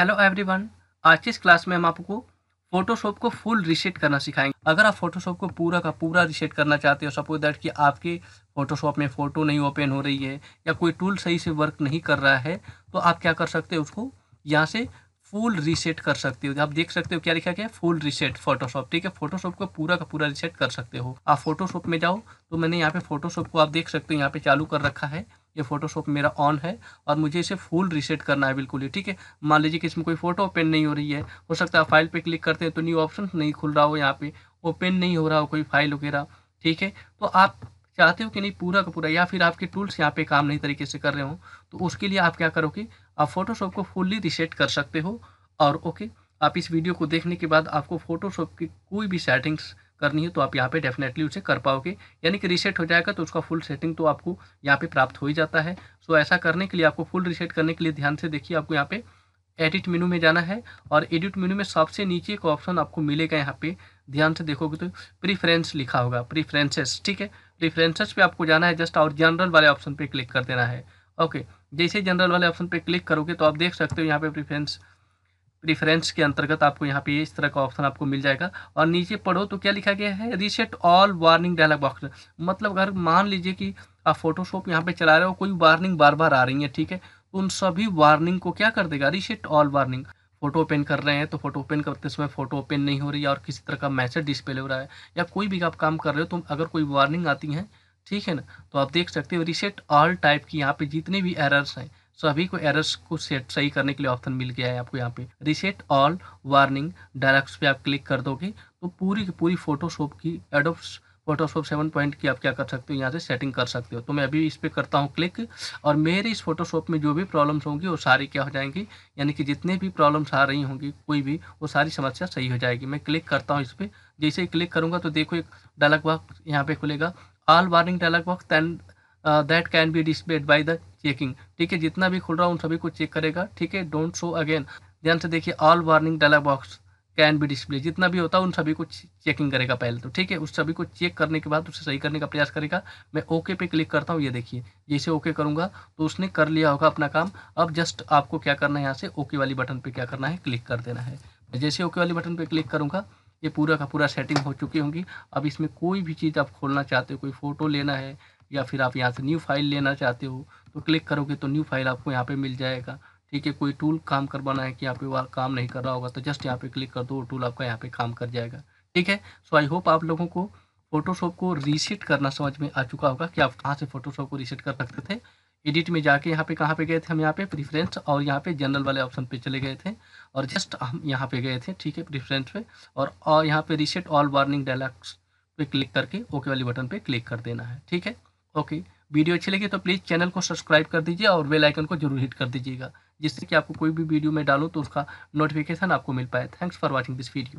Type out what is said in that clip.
hello everyone आज की इस क्लास में हम आपको फोटोशॉप को फुल रीसेट करना सिखाएंगे अगर आप फोटोशॉप को पूरा का पूरा रीसेट करना चाहते हो सपोज दैट कि आपके फोटोशॉप में फ़ोटो नहीं ओपन हो रही है या कोई टूल सही से वर्क नहीं कर रहा है तो आप क्या कर सकते हो उसको यहाँ से फुल रीसेट कर सकते हो आप देख सकते हो क्या लिखा गया है फुल रीसेट फोटोशॉप ठीक है फोटोशॉप को पूरा का पूरा रीसेट कर सकते हो आप फोटोशॉप में जाओ तो मैंने यहाँ पे फोटोशॉप को आप देख सकते हो यहाँ पे चालू कर रखा है ये फोटोशॉप मेरा ऑन है और मुझे इसे फुल रीसेट करना है बिल्कुल ही ठीक है मान लीजिए कि इसमें कोई फोटो ओपन नहीं हो रही है हो सकता है फाइल पे क्लिक करते हैं तो न्यू ऑप्शन नहीं खुल रहा हो यहाँ पे ओपन नहीं हो रहा हो कोई फाइल वगैरह ठीक है तो आप चाहते हो कि नहीं पूरा का पूरा या फिर आपके टूल्स यहाँ पे काम नहीं तरीके से कर रहे हो तो उसके लिए आप क्या करोगे आप फोटोशॉप को फुल्ली रीसेट कर सकते हो और ओके आप इस वीडियो को देखने के बाद आपको फोटोशॉप की कोई भी सेटिंग्स करनी है तो आप यहाँ पे डेफिनेटली उसे कर पाओगे यानी कि रीसेट हो जाएगा तो उसका फुल सेटिंग तो आपको यहाँ पे प्राप्त हो ही जाता है सो ऐसा करने के लिए आपको फुल रीसेट करने के लिए ध्यान से देखिए आपको यहाँ पे एडिट मेनू में जाना है और एडिट मेनू में सबसे नीचे एक ऑप्शन आपको मिलेगा यहाँ पे ध्यान से देखोगे तो प्रीफ्रेंस लिखा होगा प्रीफ्रेंसेस ठीक है प्रीफ्रेंसेस पे आपको जाना है जस्ट और जनरल वाले ऑप्शन पे क्लिक कर देना है ओके जैसे जनरल वाले ऑप्शन पे क्लिक करोगे तो आप देख सकते हो यहाँ पे प्रीफ्रेंस प्रेफरेंस के अंतर्गत आपको यहाँ पे इस तरह का ऑप्शन आपको मिल जाएगा और नीचे पढ़ो तो क्या लिखा गया है reset all warning dialog box मतलब अगर मान लीजिए कि आप फोटोशॉप यहाँ पे चला रहे हो कोई वार्निंग बार बार आ रही है ठीक है तो उन सभी वार्निंग को क्या कर देगा reset all warning photo open कर रहे हैं तो फोटो ओपन करते समय फोटो ओपन नहीं हो रही है और किसी तरह का मैसेज डिस्प्ले हो रहा है या कोई भी आप काम कर रहे हो तो अगर कोई वार्निंग आती है ठीक है ना तो आप देख सकते हो रिसेट ऑल टाइप की यहाँ पे जितने भी एरर्स हैं सभी को एरर्स को सेट सही करने के लिए ऑप्शन मिल गया है आपको यहाँ पे रिसेट ऑल वार्निंग डायरेक्ट पे आप क्लिक कर दोगे तो पूरी की पूरी फोटोशॉप की एडोप्स फोटोशॉप सेवन पॉइंट की आप क्या कर सकते हो यहाँ से सेटिंग कर सकते हो तो मैं अभी इस पर करता हूँ क्लिक और मेरे इस फोटोशॉप में जो भी प्रॉब्लम्स होंगी वो सारी क्या हो जाएंगी यानी कि जितने भी प्रॉब्लम्स आ रही होंगी कोई भी वो सारी समस्या सही हो जाएगी मैं क्लिक करता हूँ इस पर जैसे ही क्लिक करूँगा तो देखो एक डायलॉग बॉक्स यहाँ पे खुलेगा all warning dialog box that can be displayed by the checking ठीक है जितना भी खुल रहा है उन सभी को चेक करेगा ठीक है डोंट शो अगेन ध्यान से देखिए all warning dialog box can be display जितना भी होता है उन सभी को चेकिंग करेगा पहले तो ठीक है उस सभी को चेक करने के बाद उसे सही करने का प्रयास करेगा मैं ओके पे क्लिक करता हूँ ये देखिए जैसे ओके करूँगा तो उसने कर लिया होगा अपना काम अब जस्ट आपको क्या करना है यहाँ से ओके वाली बटन पर क्या करना है क्लिक कर देना है जैसे ओके वाली बटन पर क्लिक करूँगा ये पूरा का पूरा सेटिंग हो चुकी होंगी अब इसमें कोई भी चीज़ आप खोलना चाहते हो कोई फ़ोटो लेना है या फिर आप यहाँ से न्यू फाइल लेना चाहते हो तो क्लिक करोगे तो न्यू फाइल आपको यहाँ पे मिल जाएगा ठीक है कोई टूल काम करवाना है कि यहाँ पे वह काम नहीं कर रहा होगा तो जस्ट यहाँ पे क्लिक कर दो टूल आपका यहाँ पे काम कर जाएगा ठीक है सो आई होप आप लोगों को फोटोशॉप को रीसेट करना समझ में आ चुका होगा कि आप कहाँ से फोटोशॉप को रीसेट कर सकते थे एडिट में जाके यहाँ पे कहाँ पे गए थे हम यहाँ पे प्रीफ्रेंस और यहाँ पे जनरल वाले ऑप्शन पे चले गए थे और जस्ट हम यहाँ पे गए थे ठीक है प्रीफ्रेंस पे और, और यहाँ पे रीसेट ऑल वार्निंग डायलॉग्स पे क्लिक करके ओके वाली बटन पे क्लिक कर देना है ठीक है ओके वीडियो अच्छी लगी तो प्लीज़ चैनल को सब्सक्राइब कर दीजिए और बेल आइकन को जरूर हिट कर दीजिएगा जिससे कि आपको कोई भी वीडियो मैं डालूँ तो उसका नोटिफिकेशन आपको मिल पाए thanks for watching this video